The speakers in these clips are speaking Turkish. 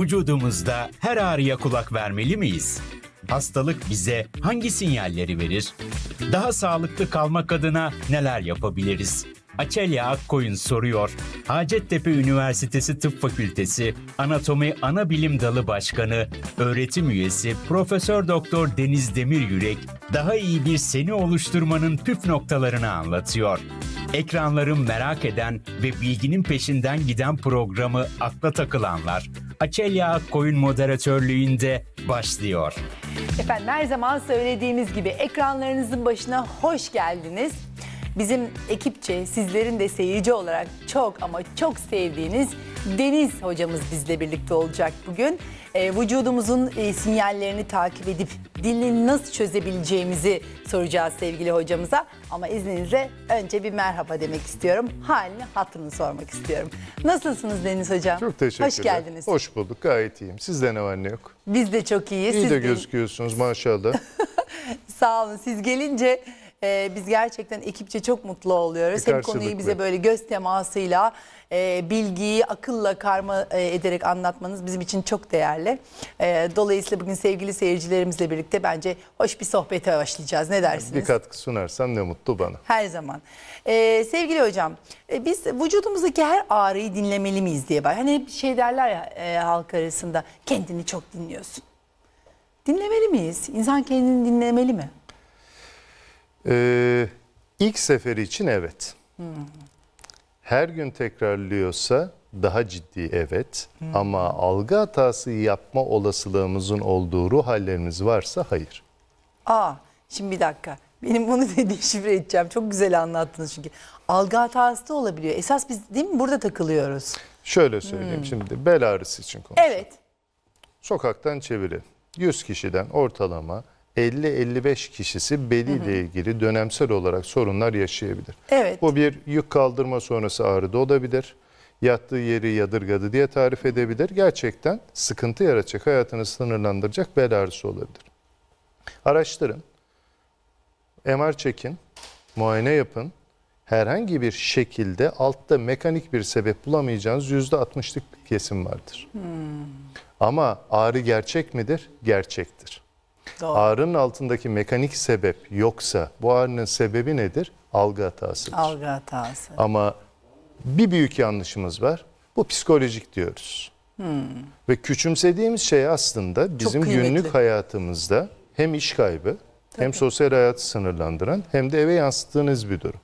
Vücudumuzda her ağrıya kulak vermeli miyiz? Hastalık bize hangi sinyalleri verir? Daha sağlıklı kalmak adına neler yapabiliriz? Açelya Akkoyun soruyor. Hacettepe Üniversitesi Tıp Fakültesi Anatomi Ana Bilim Dalı Başkanı, öğretim üyesi Profesör Doktor Deniz Demir Yürek daha iyi bir seni oluşturmanın püf noktalarını anlatıyor. Ekranları merak eden ve bilginin peşinden giden programı akla takılanlar Açelya Akkoyun moderatörlüğünde başlıyor. Efendim her zaman söylediğimiz gibi ekranlarınızın başına hoş geldiniz bizim ekipçe sizlerin de seyirci olarak çok ama çok sevdiğiniz Deniz hocamız bizle birlikte olacak bugün. E, vücudumuzun e, sinyallerini takip edip dilini nasıl çözebileceğimizi soracağız sevgili hocamıza. Ama izninizle önce bir merhaba demek istiyorum. Halini hatırını sormak istiyorum. Nasılsınız Deniz hocam? Çok teşekkürler. Hoş geldiniz. Hoş bulduk gayet iyiyim. Sizde ne var ne yok? Biz de çok iyiyiz. İyi Siz de... gözüküyorsunuz maşallah. Sağ olun siz gelince e, biz gerçekten ekipçe çok mutlu oluyoruz. Hem konuyu bize böyle göz temasıyla e, bilgiyi akılla karma e, ederek anlatmanız bizim için çok değerli. E, dolayısıyla bugün sevgili seyircilerimizle birlikte bence hoş bir sohbete başlayacağız. Ne dersiniz? Bir katkı sunarsam ne mutlu bana. Her zaman. E, sevgili hocam e, biz vücudumuzdaki her ağrıyı dinlemeli miyiz diye. Hani hep şey derler ya e, halk arasında kendini çok dinliyorsun. Dinlemeli miyiz? İnsan kendini dinlemeli mi? Ee, ilk seferi için evet. Hmm. Her gün tekrarlıyorsa daha ciddi evet hmm. ama algı hatası yapma olasılığımızın olduğu ruh hallerimiz varsa hayır. Aa şimdi bir dakika benim bunu dediğim şifre edeceğim çok güzel anlattınız çünkü algı hatası da olabiliyor esas biz değil mi burada takılıyoruz. Şöyle söyleyeyim hmm. şimdi bel ağrısı için konuşalım. Evet. Sokaktan çeviri 100 kişiden ortalama 50-55 kişisi beliyle ilgili dönemsel olarak sorunlar yaşayabilir. Evet. Bu bir yük kaldırma sonrası ağrıda olabilir. Yattığı yeri yadırgadı diye tarif edebilir. Gerçekten sıkıntı yaratacak, hayatını sınırlandıracak bel ağrısı olabilir. Araştırın. MR çekin, muayene yapın. Herhangi bir şekilde altta mekanik bir sebep bulamayacağınız %60'lık bir kesim vardır. Hmm. Ama ağrı gerçek midir? Gerçektir. Doğru. Ağrının altındaki mekanik sebep yoksa bu ağrının sebebi nedir? Algı hatasıdır. Algı hatası. Ama bir büyük yanlışımız var. Bu psikolojik diyoruz. Hmm. Ve küçümsediğimiz şey aslında bizim günlük hayatımızda hem iş kaybı Tabii. hem sosyal hayatı sınırlandıran hem de eve yansıttığınız bir durum.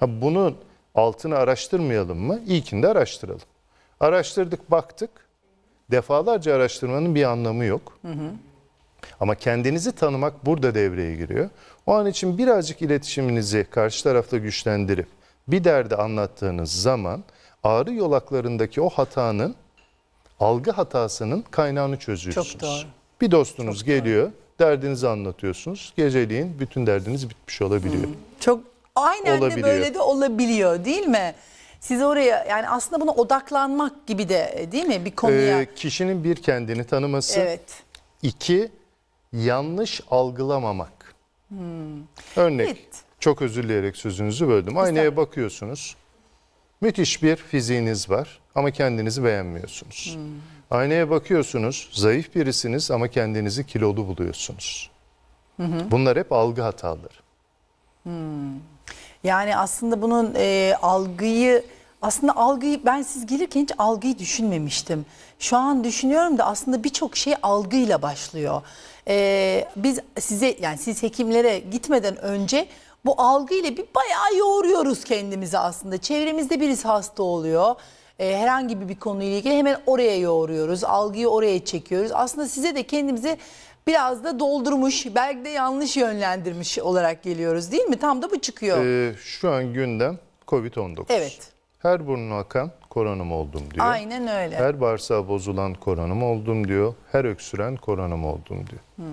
Ha bunun altını araştırmayalım mı? İlkinde araştıralım. Araştırdık, baktık. Defalarca araştırmanın bir anlamı yok. Hı hı. Ama kendinizi tanımak burada devreye giriyor. O an için birazcık iletişiminizi karşı tarafta güçlendirip bir derdi anlattığınız zaman ağrı yolaklarındaki o hatanın algı hatasının kaynağını çözüyorsunuz. Çok doğru. Bir dostunuz Çok geliyor, doğru. derdinizi anlatıyorsunuz. Geceliğin bütün derdiniz bitmiş olabiliyor. Hmm. Çok aynen olabiliyor. de böyle de olabiliyor değil mi? Siz oraya yani aslında buna odaklanmak gibi de e, değil mi bir konuya? Ee, kişinin bir kendini tanıması. Evet. İki yanlış algılamamak. Hmm. Örnek evet. çok özür dileyerek sözünüzü böldüm. Güzel. Aynaya bakıyorsunuz. Müthiş bir fiziğiniz var ama kendinizi beğenmiyorsunuz. Hmm. Aynaya bakıyorsunuz, zayıf birisiniz ama kendinizi kilolu buluyorsunuz. Hı Bunlar hep algı hataları. Hmm. Yani aslında bunun e, algıyı aslında algıyı ben siz gelirken hiç algıyı düşünmemiştim. Şu an düşünüyorum da aslında birçok şey algıyla başlıyor e, biz size yani siz hekimlere gitmeden önce bu algı ile bir bayağı yoğuruyoruz kendimizi aslında. Çevremizde birisi hasta oluyor. E, herhangi bir, bir konuyla ilgili hemen oraya yoğuruyoruz. Algıyı oraya çekiyoruz. Aslında size de kendimizi biraz da doldurmuş, belki de yanlış yönlendirmiş olarak geliyoruz değil mi? Tam da bu çıkıyor. Ee, şu an gündem Covid-19. Evet. Her burnunu akan koronum oldum diyor. Aynen öyle. Her bağırsağı bozulan koronum oldum diyor. Her öksüren koronum oldum diyor. Hmm.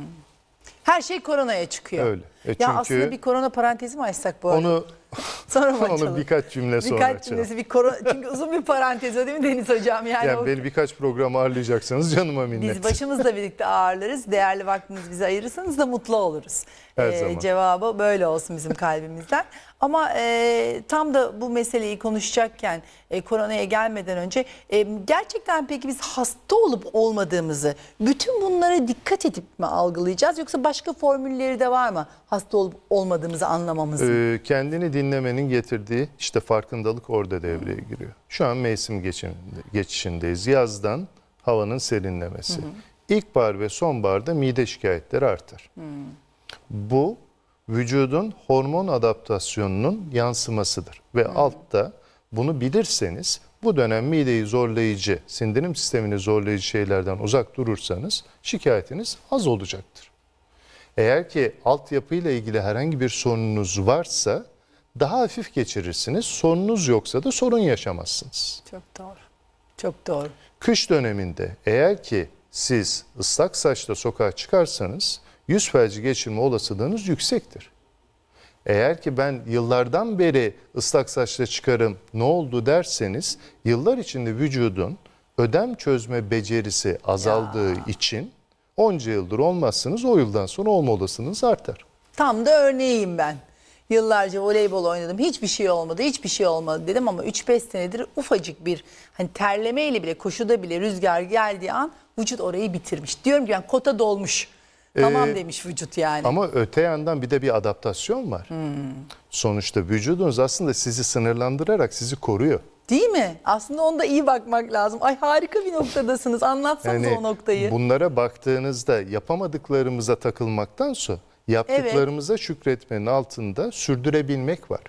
Her şey koronaya çıkıyor. Öyle. E ya çünkü aslında bir korona parantezi mi açsak bu arada? Onu sonra mı açalım? Onu birkaç cümle sonra birkaç açalım. Cümlesi, bir korona, çünkü uzun bir parantez o değil mi Deniz Hocam? Yani, yani o... beni birkaç program ağırlayacaksanız canıma minnet. Biz başımızla birlikte ağırlarız. Değerli vaktimizi bize ayırırsanız da mutlu oluruz. Her ee, zaman. Cevabı böyle olsun bizim kalbimizden. Ama e, tam da bu meseleyi konuşacakken e, koronaya gelmeden önce e, gerçekten peki biz hasta olup olmadığımızı bütün bunlara dikkat edip mi algılayacağız yoksa başka formülleri de var mı hasta olup olmadığımızı anlamamız? Ee, kendini dinlemenin getirdiği işte farkındalık orada devreye giriyor. Şu an mevsim geçin, geçişindeyiz. Yazdan havanın serinlemesi. Hı hı. İlkbahar ve sonbaharda mide şikayetleri artar. Hmm. Bu vücudun hormon adaptasyonunun yansımasıdır. Ve hmm. altta bunu bilirseniz bu dönem mideyi zorlayıcı, sindirim sistemini zorlayıcı şeylerden uzak durursanız şikayetiniz az olacaktır. Eğer ki altyapıyla ilgili herhangi bir sorununuz varsa daha hafif geçirirsiniz. Sorununuz yoksa da sorun yaşamazsınız. Çok doğru. Çok doğru. Kış döneminde eğer ki siz ıslak saçla sokağa çıkarsanız yüz felci geçirme olasılığınız yüksektir. Eğer ki ben yıllardan beri ıslak saçla çıkarım ne oldu derseniz yıllar içinde vücudun ödem çözme becerisi azaldığı ya. için onca yıldır olmazsınız o yıldan sonra olma olasılığınız artar. Tam da örneğim ben. Yıllarca voleybol oynadım. Hiçbir şey olmadı, hiçbir şey olmadı dedim ama 3-5 senedir ufacık bir hani terlemeyle bile koşuda bile rüzgar geldiği an vücut orayı bitirmiş. Diyorum ki yani kota dolmuş. Tamam ee, demiş vücut yani. Ama öte yandan bir de bir adaptasyon var. Hmm. Sonuçta vücudunuz aslında sizi sınırlandırarak sizi koruyor. Değil mi? Aslında onda iyi bakmak lazım. Ay harika bir noktadasınız. Anlatsanız yani, o noktayı. Bunlara baktığınızda yapamadıklarımıza takılmaktan sonra yaptıklarımıza evet. şükretmenin altında sürdürebilmek var.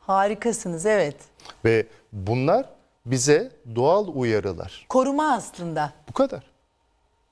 Harikasınız evet. Ve bunlar bize doğal uyarılar. Koruma aslında. Bu kadar.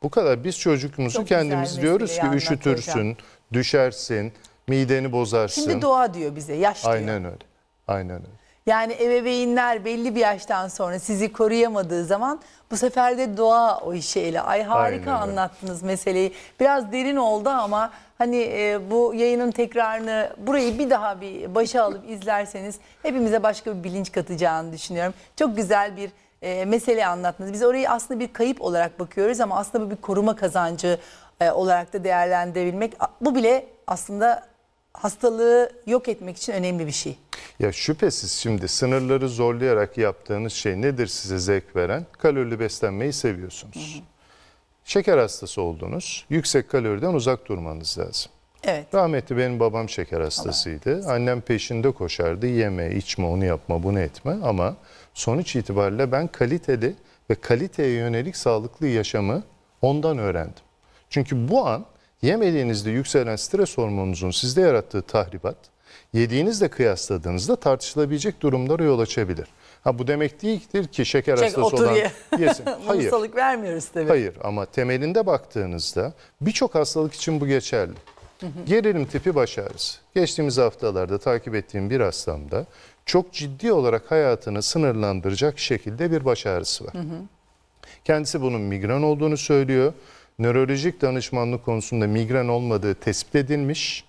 Bu kadar biz çocukumuzu Çok kendimiz diyoruz ki üşütürsün, hocam. düşersin, mideni bozarsın. Şimdi doğa diyor bize, yaş Aynen diyor. Aynen öyle. Aynen öyle. Yani ebeveynler belli bir yaştan sonra sizi koruyamadığı zaman bu sefer de doğa o işi ele. Ay harika anlattınız meseleyi. Biraz derin oldu ama hani e, bu yayının tekrarını burayı bir daha bir başa alıp izlerseniz hepimize başka bir bilinç katacağını düşünüyorum. Çok güzel bir e, meseleyi anlattınız. Biz orayı aslında bir kayıp olarak bakıyoruz ama aslında bu bir koruma kazancı e, olarak da değerlendirebilmek. Bu bile aslında hastalığı yok etmek için önemli bir şey. Ya şüphesiz şimdi sınırları zorlayarak yaptığınız şey nedir size zevk veren? Kalorili beslenmeyi seviyorsunuz. Hı hı. Şeker hastası oldunuz. Yüksek kaloriden uzak durmanız lazım. Evet. Rahmetli benim babam şeker hastasıydı. Allah. Annem peşinde koşardı. Yeme, içme, onu yapma, bunu etme ama Sonuç itibariyle ben kaliteli ve kaliteye yönelik sağlıklı yaşamı ondan öğrendim. Çünkü bu an yemediğinizde yükselen stres hormonunuzun sizde yarattığı tahribat, yediğinizle kıyasladığınızda tartışılabilecek durumlara yol açabilir. Ha bu demek değildir ki şeker Çek, hastası olan ye. yesin. Hayır. Hastalık vermiyoruz tabii. Hayır ama temelinde baktığınızda birçok hastalık için bu geçerli. Gerilim tipi baş ağrısı. Geçtiğimiz haftalarda takip ettiğim bir hastamda çok ciddi olarak hayatını sınırlandıracak şekilde bir baş ağrısı var. Hı hı. Kendisi bunun migren olduğunu söylüyor. Nörolojik danışmanlık konusunda migren olmadığı tespit edilmiş.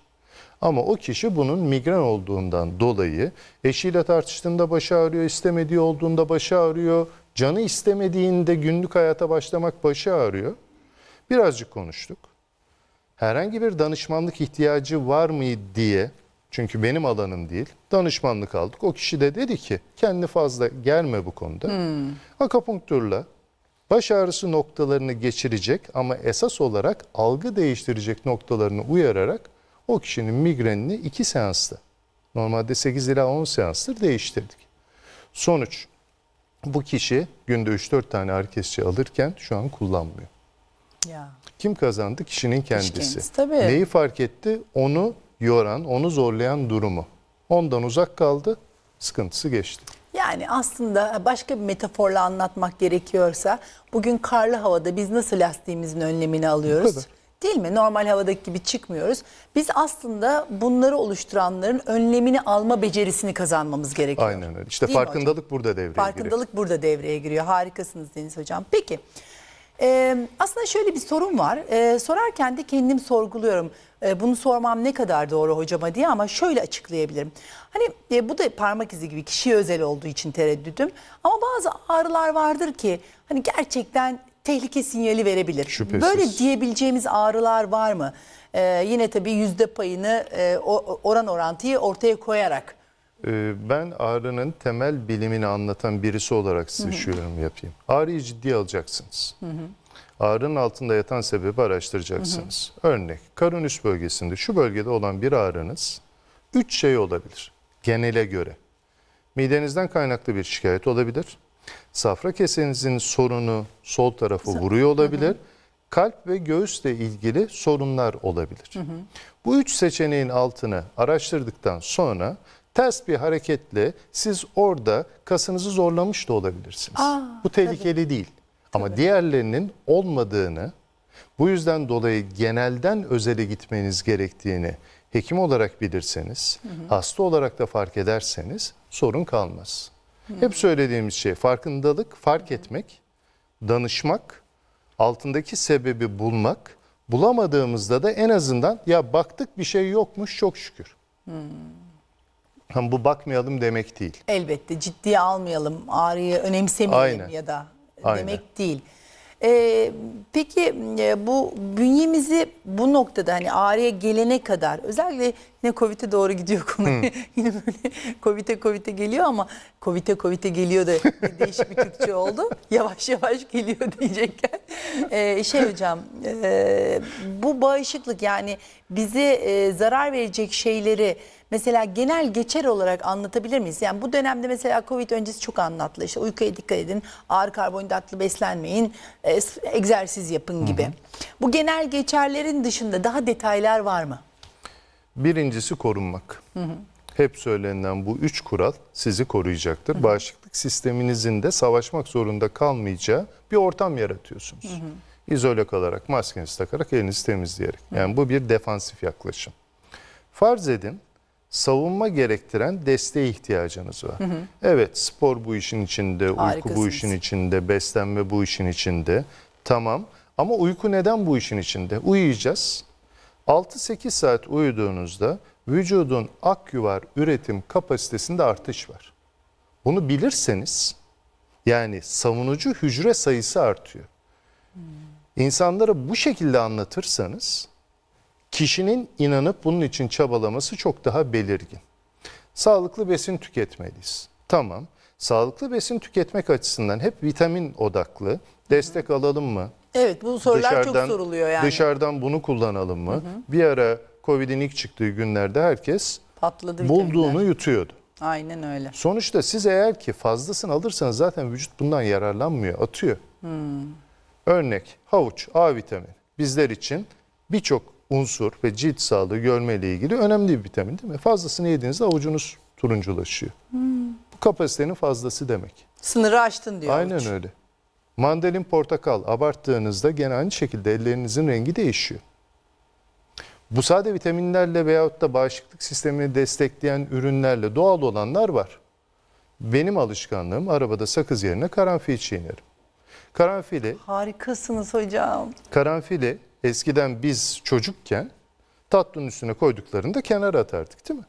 Ama o kişi bunun migren olduğundan dolayı eşiyle tartıştığında başı ağrıyor, istemediği olduğunda başı ağrıyor, canı istemediğinde günlük hayata başlamak başı ağrıyor. Birazcık konuştuk. Herhangi bir danışmanlık ihtiyacı var mı diye çünkü benim alanım değil. Danışmanlık aldık. O kişi de dedi ki kendi fazla gelme bu konuda. Hmm. Akupunkturla baş ağrısı noktalarını geçirecek ama esas olarak algı değiştirecek noktalarını uyararak o kişinin migrenini 2 seansta normalde 8 ila 10 seanstır değiştirdik. Sonuç bu kişi günde 3-4 tane arkesçi alırken şu an kullanmıyor. Ya. Kim kazandı? Kişinin kendisi. Kişi tabii. Neyi fark etti? Onu yoran, onu zorlayan durumu. Ondan uzak kaldı, sıkıntısı geçti. Yani aslında başka bir metaforla anlatmak gerekiyorsa bugün karlı havada biz nasıl lastiğimizin önlemini alıyoruz? Değil mi? Normal havadaki gibi çıkmıyoruz. Biz aslında bunları oluşturanların önlemini alma becerisini kazanmamız gerekiyor. Aynen öyle. İşte Değil farkındalık burada devreye farkındalık giriyor. Farkındalık burada devreye giriyor. Harikasınız Deniz Hocam. Peki. Ee, aslında şöyle bir sorun var. Ee, sorarken de kendim sorguluyorum. E, bunu sormam ne kadar doğru hocama diye ama şöyle açıklayabilirim. Hani e, bu da parmak izi gibi kişiye özel olduğu için tereddüdüm. Ama bazı ağrılar vardır ki hani gerçekten tehlike sinyali verebilir. Şüphesiz. Böyle diyebileceğimiz ağrılar var mı? Ee, yine tabii yüzde payını e, oran orantıyı ortaya koyarak. E, ben ağrının temel bilimini anlatan birisi olarak size şu yorum yapayım. Ağrıyı ciddiye alacaksınız. Hı hı ağrının altında yatan sebebi araştıracaksınız. Hı hı. Örnek karın üst bölgesinde şu bölgede olan bir ağrınız 3 şey olabilir genele göre. Midenizden kaynaklı bir şikayet olabilir. Safra kesenizin sorunu sol tarafı vuruyor olabilir. Hı hı. Kalp ve göğüsle ilgili sorunlar olabilir. Hı hı. Bu üç seçeneğin altını araştırdıktan sonra ters bir hareketle siz orada kasınızı zorlamış da olabilirsiniz. Aa, Bu tehlikeli tabii. değil. Ama Tabii. diğerlerinin olmadığını, bu yüzden dolayı genelden özele gitmeniz gerektiğini hekim olarak bilirseniz, hı hı. hasta olarak da fark ederseniz sorun kalmaz. Hı. Hep söylediğimiz şey farkındalık, fark hı. etmek, danışmak, altındaki sebebi bulmak, bulamadığımızda da en azından ya baktık bir şey yokmuş çok şükür. Hmm. Ama bu bakmayalım demek değil. Elbette ciddiye almayalım, ağrıyı önemsemeyelim Aynen. ya da Aynen. demek değil. Ee, peki e, bu bünyemizi bu noktada hani ağrıya gelene kadar özellikle ne Covid'e doğru gidiyor konu. Hmm. Yine böyle Covid'e Covid'e geliyor ama Covid'e Covid'e geliyor da değişik bir Türkçe oldu. Yavaş yavaş geliyor diyecekken. Ee, şey hocam e, bu bağışıklık yani bizi e, zarar verecek şeyleri mesela genel geçer olarak anlatabilir miyiz? Yani bu dönemde mesela Covid öncesi çok anlatıldı. İşte uykuya dikkat edin, ağır karbonhidratlı beslenmeyin, e, egzersiz yapın gibi. Hı hı. Bu genel geçerlerin dışında daha detaylar var mı? Birincisi korunmak. Hı hı. Hep söylenen bu üç kural sizi koruyacaktır. Hı hı. Bağışıklık sisteminizin de savaşmak zorunda kalmayacağı bir ortam yaratıyorsunuz. Hı hı. İzole kalarak, maskenizi takarak, elinizi temizleyerek. Yani bu bir defansif yaklaşım. Farz edin savunma gerektiren desteğe ihtiyacınız var. Hı hı. Evet spor bu işin içinde, uyku bu işin içinde, beslenme bu işin içinde. Tamam ama uyku neden bu işin içinde? Uyuyacağız. 6-8 saat uyuduğunuzda vücudun akyuvar üretim kapasitesinde artış var. Bunu bilirseniz yani savunucu hücre sayısı artıyor. İnsanlara bu şekilde anlatırsanız kişinin inanıp bunun için çabalaması çok daha belirgin. Sağlıklı besin tüketmeliyiz. Tamam. Sağlıklı besin tüketmek açısından hep vitamin odaklı. Destek Hı -hı. alalım mı? Evet bu sorular dışarıdan, çok soruluyor yani. Dışarıdan bunu kullanalım mı? Hı -hı. Bir ara Covid'in ilk çıktığı günlerde herkes Patladı vitaminler. bulduğunu yutuyordu. Aynen öyle. Sonuçta siz eğer ki fazlasını alırsanız zaten vücut bundan yararlanmıyor, atıyor. Hmm. Örnek havuç, A vitamini bizler için birçok unsur ve cilt sağlığı görme ile ilgili önemli bir vitamin değil mi? Fazlasını yediğinizde avucunuz turunculaşıyor. Hmm. Bu kapasitenin fazlası demek. Sınırı aştın diyor. Aynen avuç. öyle. Mandalin portakal abarttığınızda gene aynı şekilde ellerinizin rengi değişiyor. Bu sade vitaminlerle veyahut da bağışıklık sistemini destekleyen ürünlerle doğal olanlar var. Benim alışkanlığım arabada sakız yerine karanfil çiğnerim. Karanfili... Harikasınız hocam. Karanfili eskiden biz çocukken tatlının üstüne koyduklarında da kenara atardık değil mi?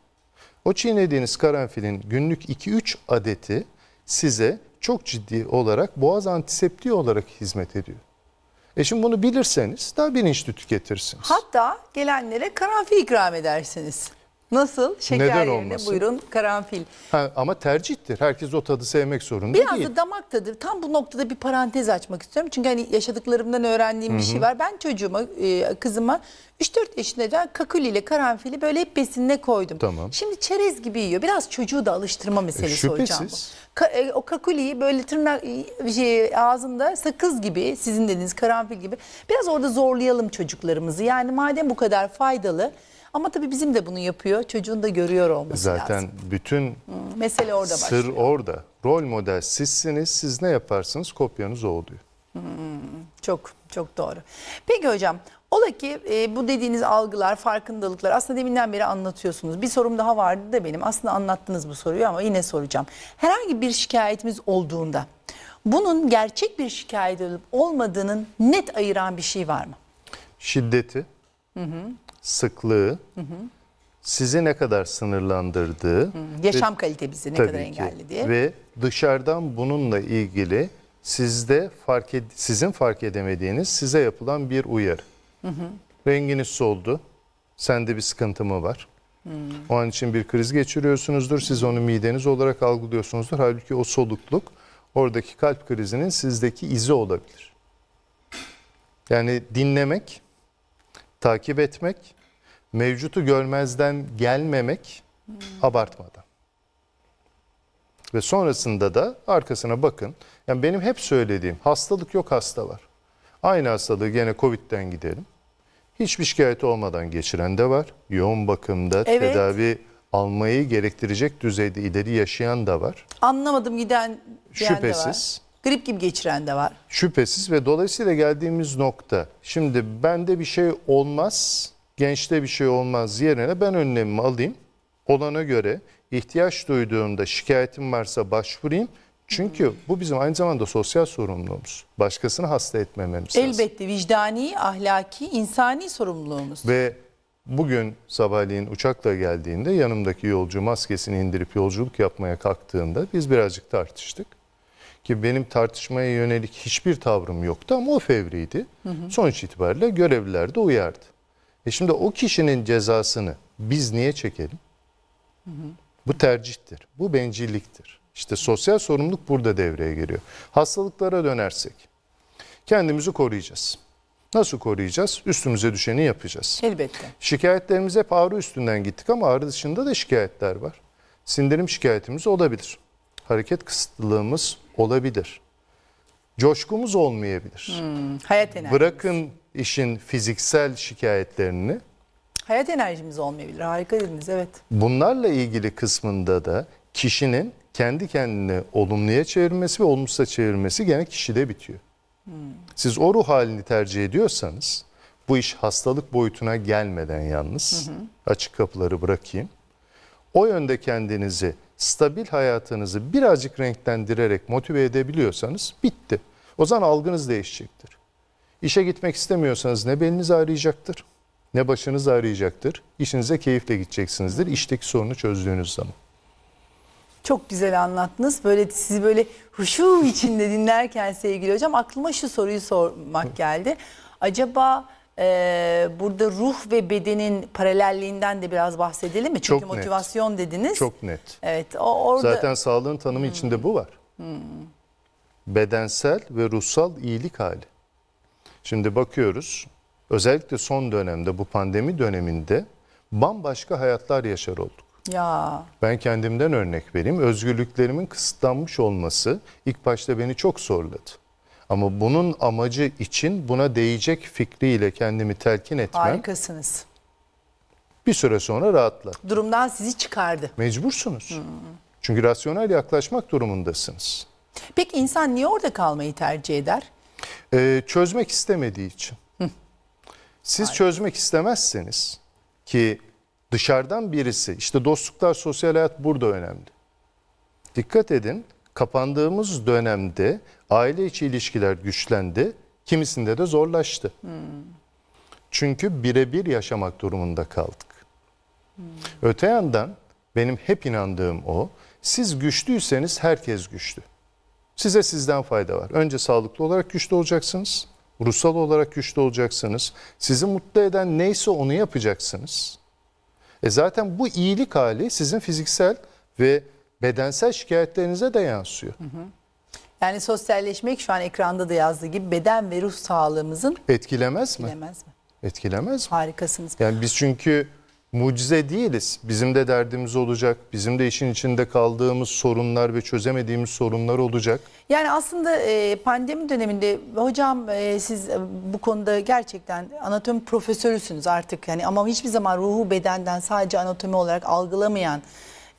O çiğnediğiniz karanfilin günlük 2-3 adeti size çok ciddi olarak boğaz antiseptiği olarak hizmet ediyor. E şimdi bunu bilirseniz daha bilinçli tüketirsiniz. Hatta gelenlere karanfil ikram edersiniz. Nasıl? Şeker Neden yerine olmasın? buyurun karanfil. Ha, ama tercihtir. Herkes o tadı sevmek zorunda Biraz değil. Biraz da damak tadı. Tam bu noktada bir parantez açmak istiyorum. Çünkü hani yaşadıklarımdan öğrendiğim Hı -hı. bir şey var. Ben çocuğuma, e, kızıma 3-4 yaşındayken kakül ile karanfili böyle hep besinine koydum. Tamam. Şimdi çerez gibi yiyor. Biraz çocuğu da alıştırma e, meselesi e, şüphesiz. hocam. Ka e, o kaküliyi böyle tırnak e, şey, ağzında sakız gibi sizin dediğiniz karanfil gibi biraz orada zorlayalım çocuklarımızı. Yani madem bu kadar faydalı ama tabii bizim de bunu yapıyor. Çocuğun da görüyor olması Zaten lazım. Zaten bütün hmm, mesele orada sır başlıyor. orada. Rol model sizsiniz. Siz ne yaparsınız kopyanız o oluyor. Hmm, çok çok doğru. Peki hocam Ola ki e, bu dediğiniz algılar, farkındalıklar aslında deminden beri anlatıyorsunuz. Bir sorum daha vardı da benim. Aslında anlattınız bu soruyu ama yine soracağım. Herhangi bir şikayetimiz olduğunda bunun gerçek bir şikayet olup olmadığının net ayıran bir şey var mı? Şiddeti, hı hı. sıklığı, hı hı. sizi ne kadar sınırlandırdığı. Hı, yaşam ve, kalitemizi ne kadar engellediği. Ve dışarıdan bununla ilgili sizde fark ed sizin fark edemediğiniz size yapılan bir uyarı. Hı hı. Renginiz soldu. Sende bir sıkıntı mı var? Hı. O an için bir kriz geçiriyorsunuzdur. Siz onu mideniz olarak algılıyorsunuzdur. Halbuki o solukluk oradaki kalp krizinin sizdeki izi olabilir. Yani dinlemek, takip etmek, mevcutu görmezden gelmemek hmm. abartmadan. Ve sonrasında da arkasına bakın. Yani benim hep söylediğim hastalık yok hasta var. Aynı hastalığı gene Covid'den gidelim. Hiçbir şikayet olmadan geçiren de var. Yoğun bakımda Evet. tedavi almayı gerektirecek düzeyde ileri yaşayan da var. Anlamadım giden diyen de var. Şüphesiz. Grip gibi geçiren de var. Şüphesiz ve dolayısıyla geldiğimiz nokta şimdi bende bir şey olmaz, gençte bir şey olmaz yerine ben önlemimi alayım. Olana göre ihtiyaç duyduğumda şikayetim varsa başvurayım. Çünkü bu bizim aynı zamanda sosyal sorumluluğumuz. Başkasını hasta etmememiz Elbette, lazım. vicdani, ahlaki, insani sorumluluğumuz. Ve bugün sabahleyin uçakla geldiğinde yanımdaki yolcu maskesini indirip yolculuk yapmaya kalktığında biz birazcık tartıştık. Ki benim tartışmaya yönelik hiçbir tavrım yoktu ama o fevriydi. Hı hı. Sonuç itibariyle görevliler de uyardı. E şimdi o kişinin cezasını biz niye çekelim? Hı hı. Bu tercihtir. Bu bencilliktir. İşte sosyal sorumluluk burada devreye giriyor. Hastalıklara dönersek kendimizi koruyacağız. Nasıl koruyacağız? Üstümüze düşeni yapacağız. Elbette. Şikayetlerimiz hep ağrı üstünden gittik ama ağrı dışında da şikayetler var. Sindirim şikayetimiz olabilir. Hareket kısıtlılığımız olabilir. Coşkumuz olmayabilir. Hmm, hayat enerjimiz. Bırakın işin fiziksel şikayetlerini. Hayat enerjimiz olmayabilir. Harika dediniz evet. Bunlarla ilgili kısmında da kişinin kendi kendini olumluya çevirmesi ve olumsuza çevirmesi gene kişide bitiyor. Siz o ruh halini tercih ediyorsanız bu iş hastalık boyutuna gelmeden yalnız hı hı. açık kapıları bırakayım. O yönde kendinizi stabil hayatınızı birazcık renklendirerek motive edebiliyorsanız bitti. O zaman algınız değişecektir. İşe gitmek istemiyorsanız ne beliniz ağrıyacaktır ne başınız ağrıyacaktır. İşinize keyifle gideceksinizdir işteki sorunu çözdüğünüz zaman. Çok güzel anlattınız. Böyle sizi böyle huşu içinde dinlerken sevgili hocam aklıma şu soruyu sormak geldi. Acaba e, burada ruh ve bedenin paralelliğinden de biraz bahsedelim mi? Çünkü Çok motivasyon net. dediniz. Çok net. Evet. O, orada... Zaten sağlığın tanımı hmm. içinde bu var. Hmm. Bedensel ve ruhsal iyilik hali. Şimdi bakıyoruz özellikle son dönemde bu pandemi döneminde bambaşka hayatlar yaşar olduk. Ya. Ben kendimden örnek vereyim. Özgürlüklerimin kısıtlanmış olması ilk başta beni çok zorladı. Ama bunun amacı için buna değecek fikriyle kendimi telkin etmem. Harikasınız. Bir süre sonra rahatla. Durumdan sizi çıkardı. Mecbursunuz. Hmm. Çünkü rasyonel yaklaşmak durumundasınız. Peki insan niye orada kalmayı tercih eder? Ee, çözmek istemediği için. Siz Hayır. çözmek istemezseniz ki dışarıdan birisi işte dostluklar sosyal hayat burada önemli. Dikkat edin kapandığımız dönemde aile içi ilişkiler güçlendi kimisinde de zorlaştı. Hmm. Çünkü birebir yaşamak durumunda kaldık. Hmm. Öte yandan benim hep inandığım o siz güçlüyseniz herkes güçlü. Size sizden fayda var. Önce sağlıklı olarak güçlü olacaksınız. Ruhsal olarak güçlü olacaksınız. Sizi mutlu eden neyse onu yapacaksınız. E zaten bu iyilik hali sizin fiziksel ve bedensel şikayetlerinize de yansıyor. Yani sosyalleşmek şu an ekranda da yazdığı gibi beden ve ruh sağlığımızın etkilemez mi? Etkilemez mi? Etkilemez mi? Harikasınız. Yani biz çünkü mucize değiliz. Bizim de derdimiz olacak. Bizim de işin içinde kaldığımız sorunlar ve çözemediğimiz sorunlar olacak. Yani aslında e, pandemi döneminde hocam e, siz e, bu konuda gerçekten anatomi profesörüsünüz artık. Yani ama hiçbir zaman ruhu bedenden sadece anatomi olarak algılamayan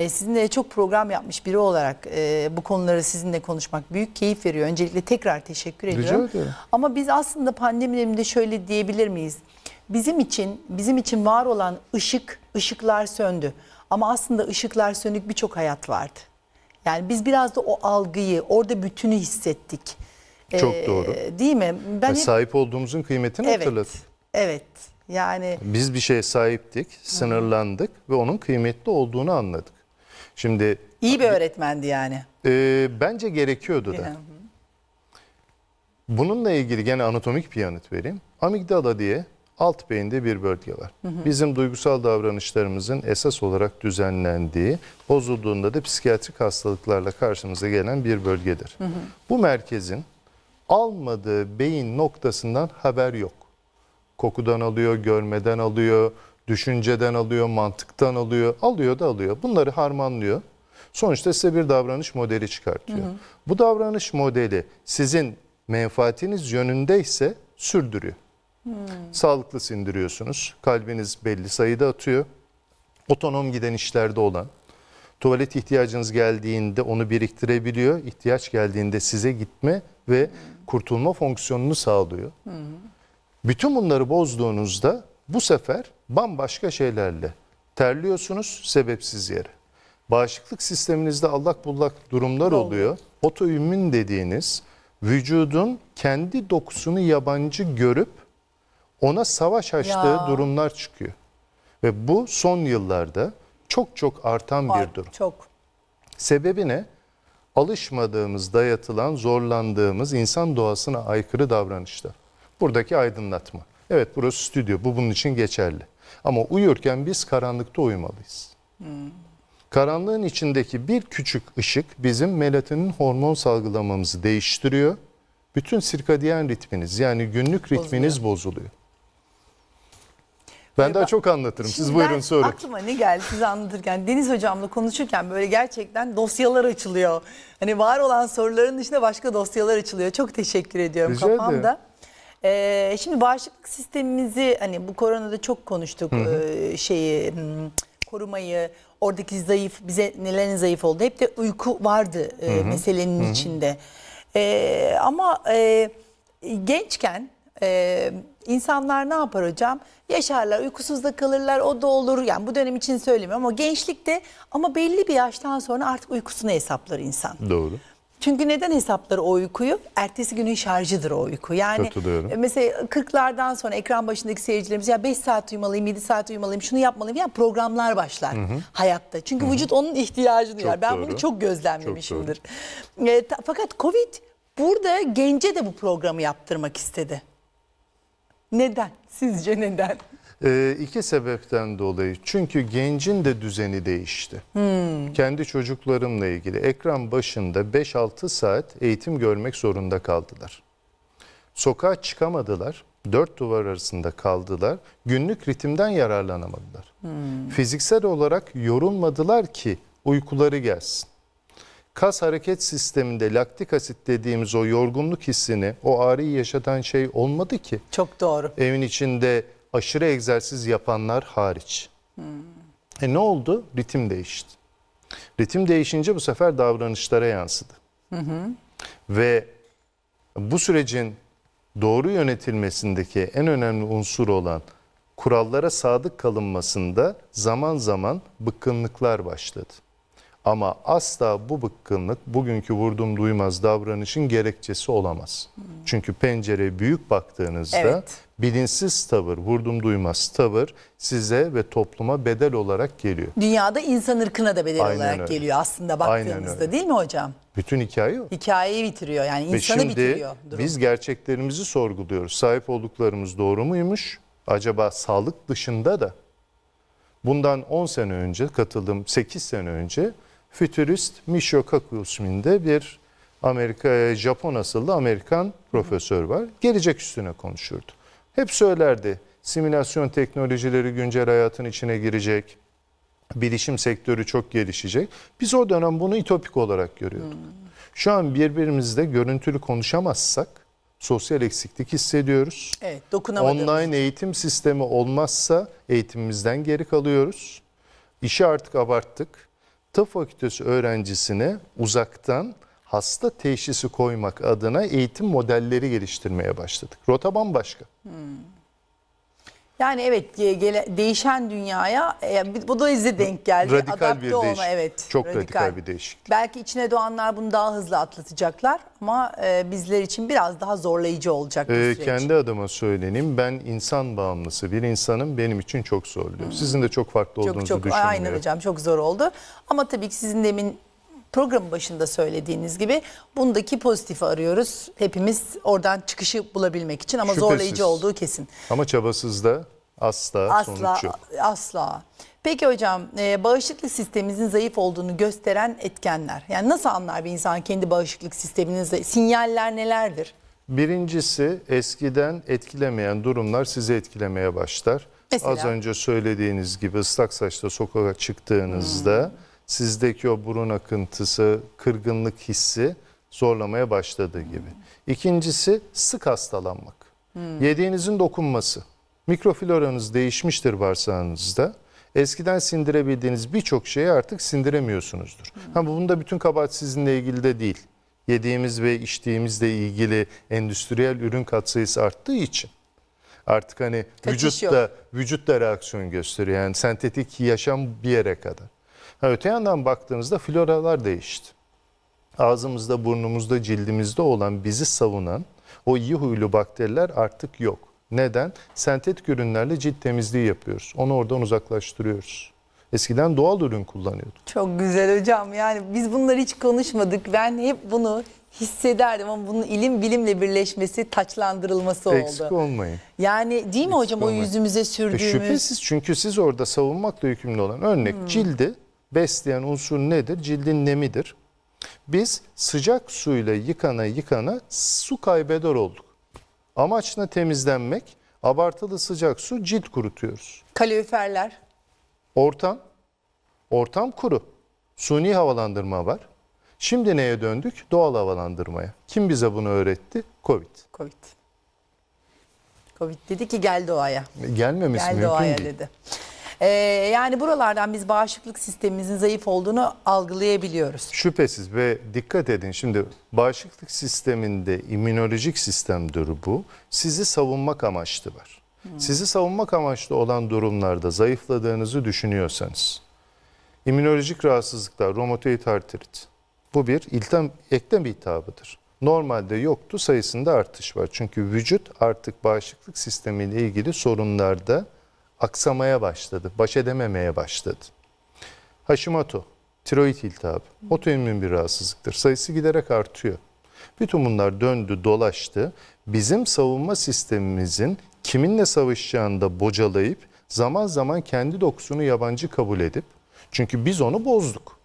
sizinle çok program yapmış biri olarak bu konuları sizinle konuşmak büyük keyif veriyor. Öncelikle tekrar teşekkür ediyorum. Rica ederim. Ama biz aslında pandemi döneminde şöyle diyebilir miyiz? bizim için bizim için var olan ışık, ışıklar söndü. Ama aslında ışıklar sönük birçok hayat vardı. Yani biz biraz da o algıyı, orada bütünü hissettik. Çok ee, doğru. Değil mi? Ben hep... sahip olduğumuzun kıymetini evet, hatırladık. Evet. Yani biz bir şeye sahiptik, sınırlandık ve onun kıymetli olduğunu anladık. Şimdi iyi bir öğretmendi yani. E, bence gerekiyordu da. Bununla ilgili gene anatomik bir yanıt vereyim. Amigdala diye alt beyinde bir bölge var. Hı hı. Bizim duygusal davranışlarımızın esas olarak düzenlendiği, bozulduğunda da psikiyatrik hastalıklarla karşımıza gelen bir bölgedir. Hı hı. Bu merkezin almadığı beyin noktasından haber yok. Kokudan alıyor, görmeden alıyor, düşünceden alıyor, mantıktan alıyor, alıyor da alıyor. Bunları harmanlıyor. Sonuçta size bir davranış modeli çıkartıyor. Hı hı. Bu davranış modeli sizin menfaatiniz yönündeyse sürdürüyor. Sağlıklı sindiriyorsunuz. Kalbiniz belli sayıda atıyor. Otonom giden işlerde olan, tuvalet ihtiyacınız geldiğinde onu biriktirebiliyor. İhtiyaç geldiğinde size gitme ve kurtulma fonksiyonunu sağlıyor. Hmm. Bütün bunları bozduğunuzda bu sefer bambaşka şeylerle terliyorsunuz sebepsiz yere. Bağışıklık sisteminizde allak bullak durumlar Doğru. oluyor. Otoimmün dediğiniz vücudun kendi dokusunu yabancı görüp ona savaş açtığı ya. durumlar çıkıyor. Ve bu son yıllarda çok çok artan Var, bir durum. Çok. Sebebi ne? Alışmadığımız, dayatılan, zorlandığımız insan doğasına aykırı davranışlar. Buradaki aydınlatma. Evet burası stüdyo, bu bunun için geçerli. Ama uyurken biz karanlıkta uyumalıyız. Hmm. Karanlığın içindeki bir küçük ışık bizim melatonin hormon salgılamamızı değiştiriyor. Bütün sirkadiyen ritminiz yani günlük ritminiz bozuluyor. bozuluyor. Ben daha çok anlatırım. Siz buyurun sorun. Aklıma ne geldi size anlatırken Deniz hocamla konuşurken böyle gerçekten dosyalar açılıyor. Hani var olan soruların dışında başka dosyalar açılıyor. Çok teşekkür ediyorum Rica kafamda. Ee, şimdi bağışıklık sistemimizi hani bu koronada çok konuştuk Hı -hı. E, şeyi hmm, korumayı oradaki zayıf bize nelerin zayıf oldu hep de uyku vardı e, Hı -hı. meselenin Hı -hı. içinde. E, ama e, gençken e, İnsanlar ne yapar hocam? Yaşarlar, uykusuz da kalırlar, o da olur. Yani bu dönem için söylemiyorum ama gençlikte ama belli bir yaştan sonra artık uykusunu hesaplar insan. Doğru. Çünkü neden hesapları o uykuyu? Ertesi günün şarjıdır o uyku. Yani e, mesela 40'lardan sonra ekran başındaki seyircilerimiz ya 5 saat uyumalıyım, 7 saat uyumalıyım, şunu yapmalıyım. Ya programlar başlar hı hı. hayatta. Çünkü hı hı. vücut onun ihtiyacını duyar. Ben doğru. bunu çok gözlemlemişimdir. Çok e, fakat Covid burada gence de bu programı yaptırmak istedi. Neden? Sizce neden? Ee, iki sebepten dolayı. Çünkü gencin de düzeni değişti. Hmm. Kendi çocuklarımla ilgili ekran başında 5-6 saat eğitim görmek zorunda kaldılar. Sokağa çıkamadılar. Dört duvar arasında kaldılar. Günlük ritimden yararlanamadılar. Hmm. Fiziksel olarak yorulmadılar ki uykuları gelsin kas hareket sisteminde laktik asit dediğimiz o yorgunluk hissini, o ağrıyı yaşatan şey olmadı ki. Çok doğru. Evin içinde aşırı egzersiz yapanlar hariç. Hmm. E ne oldu? Ritim değişti. Ritim değişince bu sefer davranışlara yansıdı. Hı hı. Ve bu sürecin doğru yönetilmesindeki en önemli unsur olan kurallara sadık kalınmasında zaman zaman bıkkınlıklar başladı. Ama asla bu bıkkınlık bugünkü vurdum duymaz davranışın gerekçesi olamaz. Hmm. Çünkü pencereye büyük baktığınızda evet. bilinçsiz tavır, vurdum duymaz tavır size ve topluma bedel olarak geliyor. Dünyada insan ırkına da bedel Aynen olarak öyle. geliyor aslında baktığınızda değil mi hocam? Bütün hikaye o. Hikayeyi bitiriyor yani insanı ve şimdi bitiriyor. Durum. Biz gerçeklerimizi sorguluyoruz. Sahip olduklarımız doğru muymuş? Acaba sağlık dışında da? Bundan 10 sene önce katıldım, 8 sene önce fütürist Michio Kakushin de bir Amerika e, Japon asıllı Amerikan profesör var. Gelecek üstüne konuşurdu. Hep söylerdi. Simülasyon teknolojileri güncel hayatın içine girecek. Bilişim sektörü çok gelişecek. Biz o dönem bunu itopik olarak görüyorduk. Hmm. Şu an birbirimizle görüntülü konuşamazsak sosyal eksiklik hissediyoruz. Evet, Online eğitim sistemi olmazsa eğitimimizden geri kalıyoruz. İşi artık abarttık tıp fakültesi öğrencisine uzaktan hasta teşhisi koymak adına eğitim modelleri geliştirmeye başladık. Rota bambaşka. Hmm. Yani evet gele, değişen dünyaya e, bu da bize denk geldi. Radikal Adapte bir olma, değişiklik. Evet, Çok radikal. radikal bir değişiklik. Belki içine doğanlar bunu daha hızlı atlatacaklar ama e, bizler için biraz daha zorlayıcı olacak ee, süreç. Kendi adıma söyleneyim ben insan bağımlısı bir insanım benim için çok zordu. Sizin de çok farklı çok, olduğunuzu çok, düşünmüyorum. Aynen hocam çok zor oldu ama tabii ki sizin demin program başında söylediğiniz gibi bundaki pozitifi arıyoruz. Hepimiz oradan çıkışı bulabilmek için ama Şüphesiz. zorlayıcı olduğu kesin. Ama çabasız da asla, asla sonuç yok. Asla. Peki hocam e, bağışıklık sistemimizin zayıf olduğunu gösteren etkenler. Yani nasıl anlar bir insan kendi bağışıklık sisteminin sinyaller nelerdir? Birincisi eskiden etkilemeyen durumlar sizi etkilemeye başlar. Mesela? Az önce söylediğiniz gibi ıslak saçta sokağa çıktığınızda hmm sizdeki o burun akıntısı, kırgınlık hissi zorlamaya başladığı gibi. İkincisi sık hastalanmak. Hmm. Yediğinizin dokunması. Mikrofloranız değişmiştir bağırsağınızda. Eskiden sindirebildiğiniz birçok şeyi artık sindiremiyorsunuzdur. Hmm. Ama bunda bütün kabahat sizinle ilgili de değil. Yediğimiz ve içtiğimizle ilgili endüstriyel ürün katsayısı arttığı için artık hani Kaçış vücut da vücut reaksiyon gösteriyor. Yani sentetik yaşam bir yere kadar. Ha, öte yandan baktığımızda floralar değişti. Ağzımızda, burnumuzda, cildimizde olan bizi savunan o iyi huylu bakteriler artık yok. Neden? Sentetik ürünlerle cilt temizliği yapıyoruz. Onu oradan uzaklaştırıyoruz. Eskiden doğal ürün kullanıyorduk. Çok güzel hocam. Yani biz bunları hiç konuşmadık. Ben hep bunu hissederdim ama bunun ilim bilimle birleşmesi, taçlandırılması oldu. Eksik olmayın. Yani değil mi Eksik hocam olmayın. o yüzümüze e, sürdüğümüz? E şüphesiz çünkü siz orada savunmakla yükümlü olan örnek hmm. cildi besleyen unsur nedir? Cildin nemidir. Biz sıcak suyla yıkana yıkana su kaybeder olduk. Amaçla temizlenmek, abartılı sıcak su cilt kurutuyoruz. Kaloriferler. Ortam, ortam kuru. Suni havalandırma var. Şimdi neye döndük? Doğal havalandırmaya. Kim bize bunu öğretti? Covid. Covid. Covid dedi ki gel doğaya. Gelmemesi gel mümkün doğaya değil. dedi. Ee, yani buralardan biz bağışıklık sistemimizin zayıf olduğunu algılayabiliyoruz. Şüphesiz ve dikkat edin şimdi bağışıklık sisteminde immünolojik sistemdir bu. Sizi savunmak amaçlı var. Hmm. Sizi savunmak amaçlı olan durumlarda zayıfladığınızı düşünüyorsanız immünolojik rahatsızlıklar, romatoid artrit bu bir iltem, eklem iltihabıdır. Normalde yoktu sayısında artış var. Çünkü vücut artık bağışıklık sistemiyle ilgili sorunlarda aksamaya başladı, baş edememeye başladı. Hashimoto, tiroid iltihabı, otoimmün bir rahatsızlıktır. Sayısı giderek artıyor. Bütün bunlar döndü, dolaştı. Bizim savunma sistemimizin kiminle savaşacağını da bocalayıp zaman zaman kendi dokusunu yabancı kabul edip çünkü biz onu bozduk.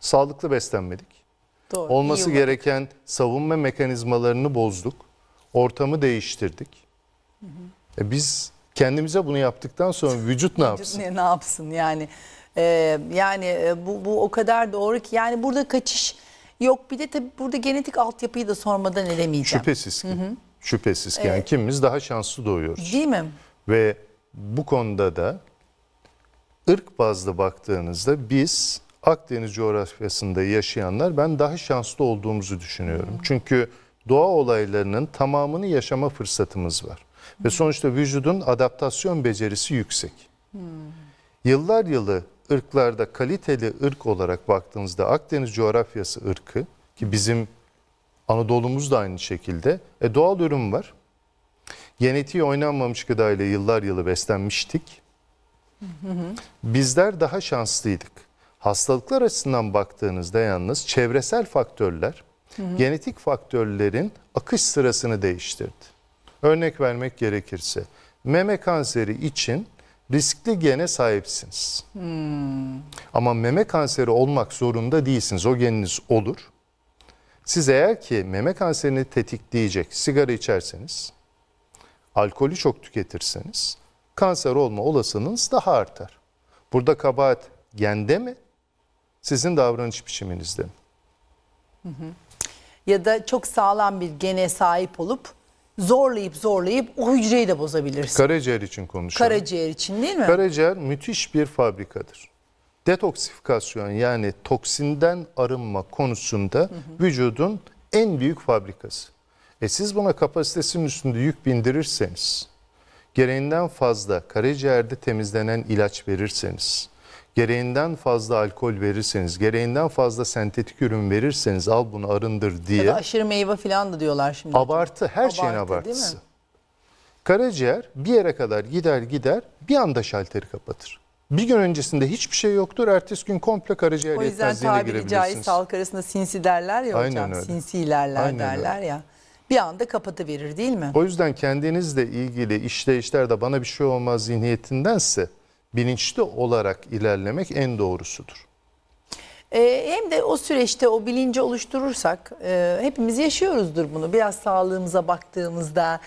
Sağlıklı beslenmedik. Doğru, Olması gereken savunma mekanizmalarını bozduk. Ortamı değiştirdik. Hı hı. E biz Kendimize bunu yaptıktan sonra vücut ne yapsın? ne, ne yapsın yani? Ee, yani e, bu, bu o kadar doğru ki yani burada kaçış yok. Bir de tabii burada genetik altyapıyı da sormadan elemeyeceğim. Şüphesiz ki. Hı hı. Şüphesiz ki. Yani evet. kimimiz daha şanslı doğuyoruz. Değil mi? Ve bu konuda da ırk bazlı baktığınızda biz Akdeniz coğrafyasında yaşayanlar ben daha şanslı olduğumuzu düşünüyorum. Hı. Çünkü doğa olaylarının tamamını yaşama fırsatımız var. Ve sonuçta vücudun adaptasyon becerisi yüksek. Hmm. Yıllar yılı ırklarda kaliteli ırk olarak baktığınızda Akdeniz coğrafyası ırkı ki bizim Anadolu'muz da aynı şekilde e, doğal ürün var. Genetiği oynanmamış gıdayla yıllar yılı beslenmiştik. Bizler daha şanslıydık. Hastalıklar açısından baktığınızda yalnız çevresel faktörler, genetik faktörlerin akış sırasını değiştirdi. Örnek vermek gerekirse meme kanseri için riskli gene sahipsiniz. Hmm. Ama meme kanseri olmak zorunda değilsiniz. O geniniz olur. Siz eğer ki meme kanserini tetikleyecek sigara içerseniz, alkolü çok tüketirseniz kanser olma olasılığınız daha artar. Burada kabahat gende mi? Sizin davranış biçiminizde mi? Hı hı. Ya da çok sağlam bir gene sahip olup zorlayıp zorlayıp o hücreyi de bozabilirsin. Karaciğer için konuşuyorum. Karaciğer için değil mi? Karaciğer müthiş bir fabrikadır. Detoksifikasyon yani toksinden arınma konusunda hı hı. vücudun en büyük fabrikası. E siz buna kapasitesinin üstünde yük bindirirseniz, gereğinden fazla karaciğerde temizlenen ilaç verirseniz, gereğinden fazla alkol verirseniz, gereğinden fazla sentetik ürün verirseniz al bunu arındır diye. Ya da aşırı meyve falan da diyorlar şimdi. Abartı, her abartı, şeyin abartısı. Karaciğer bir yere kadar gider gider bir anda şalteri kapatır. Bir gün öncesinde hiçbir şey yoktur. Ertesi gün komple karaciğer yetmezliğine girebilirsiniz. O yüzden tabiri caiz halk arasında sinsi derler ya Aynen hocam. Öyle. Sinsi ilerler Aynen derler öyle. ya. Bir anda verir değil mi? O yüzden kendinizle ilgili işte işlerde bana bir şey olmaz zihniyetindense bilinçli olarak ilerlemek en doğrusudur. Ee, hem de o süreçte o bilinci oluşturursak e, hepimiz yaşıyoruzdur bunu. Biraz sağlığımıza baktığımızda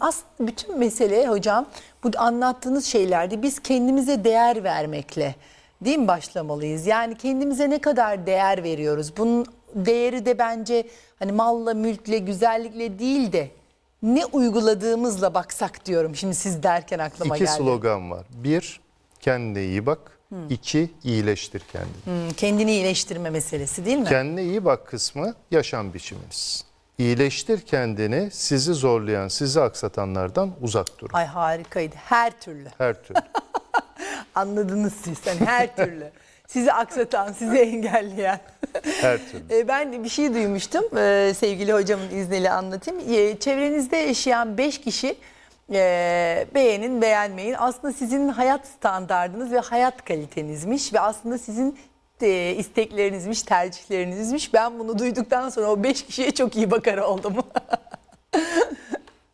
as, bütün mesele hocam bu anlattığınız şeylerde biz kendimize değer vermekle değil mi başlamalıyız? Yani kendimize ne kadar değer veriyoruz? Bunun değeri de bence hani malla, mülkle, güzellikle değil de ne uyguladığımızla baksak diyorum. Şimdi siz derken aklıma İki geldi. İki slogan var. Bir, kendine iyi bak. Hmm. İki, iyileştir kendini. Hmm, kendini iyileştirme meselesi değil mi? Kendine iyi bak kısmı yaşam biçiminiz. İyileştir kendini sizi zorlayan, sizi aksatanlardan uzak durun. Ay harikaydı. Her türlü. Her türlü. Anladınız siz. Yani her türlü. sizi aksatan, sizi engelleyen. Her türlü. E, ben bir şey duymuştum. E, sevgili hocamın izniyle anlatayım. E, çevrenizde yaşayan beş kişi e, beğenin beğenmeyin aslında sizin hayat standardınız ve hayat kalitenizmiş ve aslında sizin e, isteklerinizmiş tercihlerinizmiş ben bunu duyduktan sonra o beş kişiye çok iyi bakar oldum.